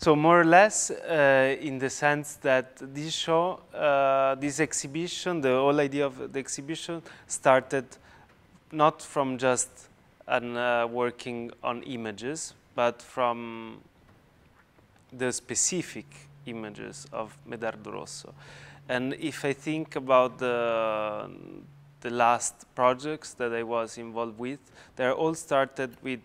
So more or less uh, in the sense that this show, uh, this exhibition, the whole idea of the exhibition started not from just an, uh, working on images, but from the specific images of Medardo Rosso. And if I think about the, the last projects that I was involved with, they all started with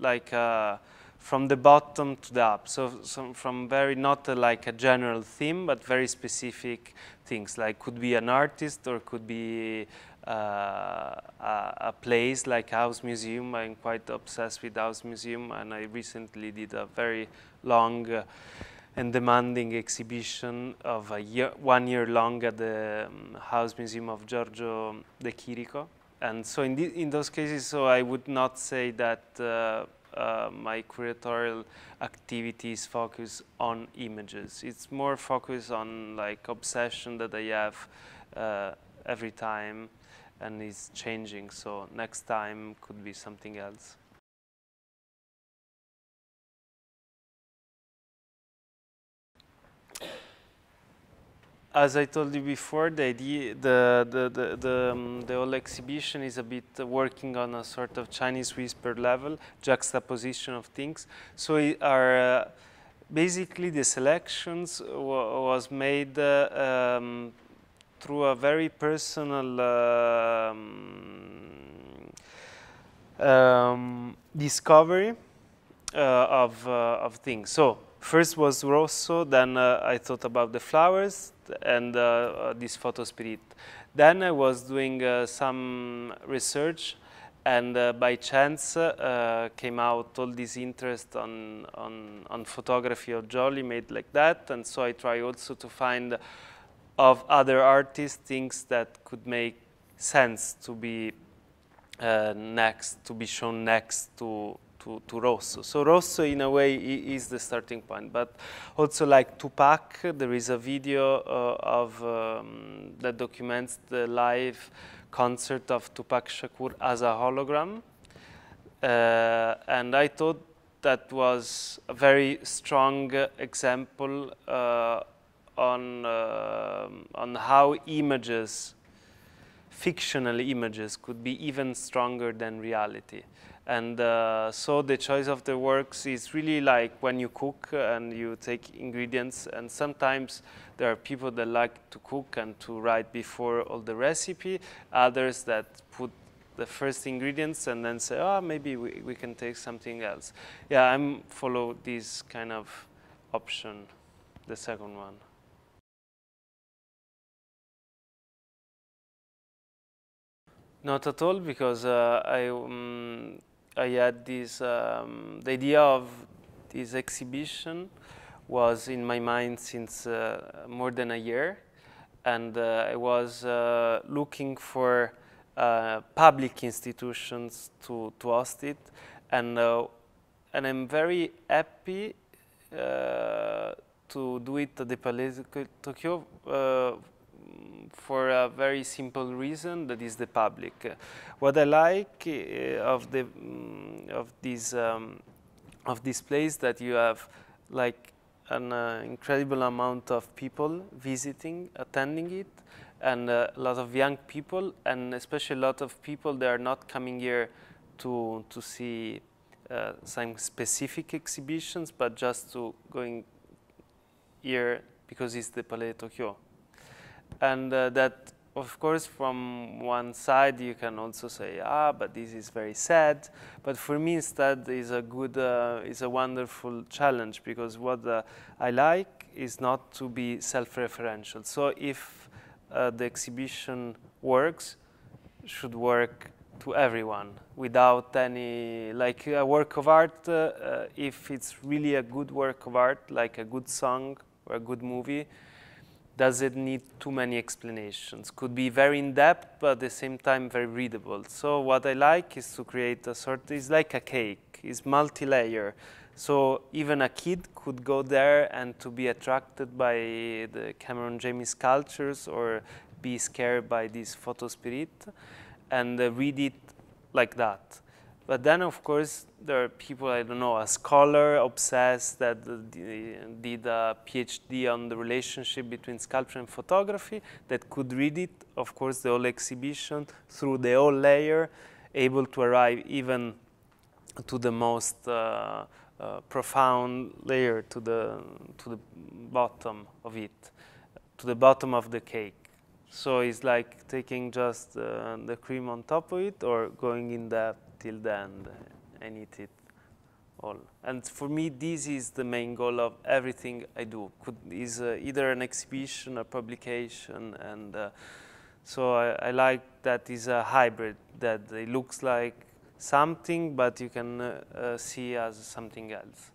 like a, uh, from the bottom to the up. So, so from very, not a, like a general theme, but very specific things, like could be an artist or could be uh, a, a, place like House Museum. I'm quite obsessed with House Museum, and I recently did a very long uh, and demanding exhibition of a year, one year long at the um, House Museum of Giorgio De Chirico. And so in, the, in those cases, so I would not say that uh, uh, my curatorial activities focus on images. It's more focused on like obsession that I have uh, every time and it's changing. So next time could be something else. as I told you before, the idea, the the the the, um, the, whole exhibition is a bit working on a sort of Chinese whisper level juxtaposition of things. So it are uh, basically the selections was made uh, um, through a very personal. Uh, um, discovery uh, of uh, of things. So first was Rosso, then uh, I thought about the flowers, and uh, uh, this photo spirit. Then I was doing uh, some research and uh, by chance uh, came out all this interest on, on, on, photography of Jolly made like that and so I try also to find of other artists things that could make sense to be uh, next, to be shown next to to, to Rosso. So Rosso, in a way, is the starting point. But also like Tupac, there is a video uh, of um, that documents the live concert of Tupac Shakur as a hologram. Uh, and I thought that was a very strong example uh, on, uh, on how images fictional images could be even stronger than reality. And uh, so the choice of the works is really like when you cook and you take ingredients and sometimes there are people that like to cook and to write before all the recipe, others that put the first ingredients and then say, oh, maybe we, we can take something else. Yeah, I'm follow this kind of option, the second one. Not at all, because uh, I um, I had this, um, the idea of this exhibition was in my mind since uh, more than a year. And uh, I was uh, looking for uh, public institutions to, to host it. And, uh, and I'm very happy uh, to do it at the Palais de Tokyo for a very simple reason that is the public. What I like eh, of the mm, of this um, of this place that you have like an uh, incredible amount of people visiting, attending it, and a uh, lot of young people, and especially a lot of people that are not coming here to to see uh, some specific exhibitions, but just to going here because it's the Palais de Tokyo. And uh, that, of course, from one side, you can also say, ah, but this is very sad. But for me, instead, is a good, uh, is a wonderful challenge because what uh, I like is not to be self-referential. So if uh, the exhibition works, should work to everyone without any like a work of art uh, uh, if it's really a good work of art like a good song or a good movie does it need too many explanations? Could be very in-depth, but at the same time very readable. So what I like is to create a sort, it's like a cake, it's multi-layer. So even a kid could go there and to be attracted by the Cameron James cultures or be scared by this photo spirit and read it like that. But then, of course, there are people, I don't know, a scholar obsessed that did a PhD on the relationship between sculpture and photography that could read it, of course, the whole exhibition through the whole layer, able to arrive even to the most uh, uh, profound layer, to the, to the bottom of it, to the bottom of the cake. So it's like taking just uh, the cream on top of it or going in depth the end and eat it all. And for me, this is the main goal of everything I do. Could, is uh, either an exhibition, a publication, and uh, so I, I, like that is a hybrid that it looks like something, but you can uh, uh see as something else.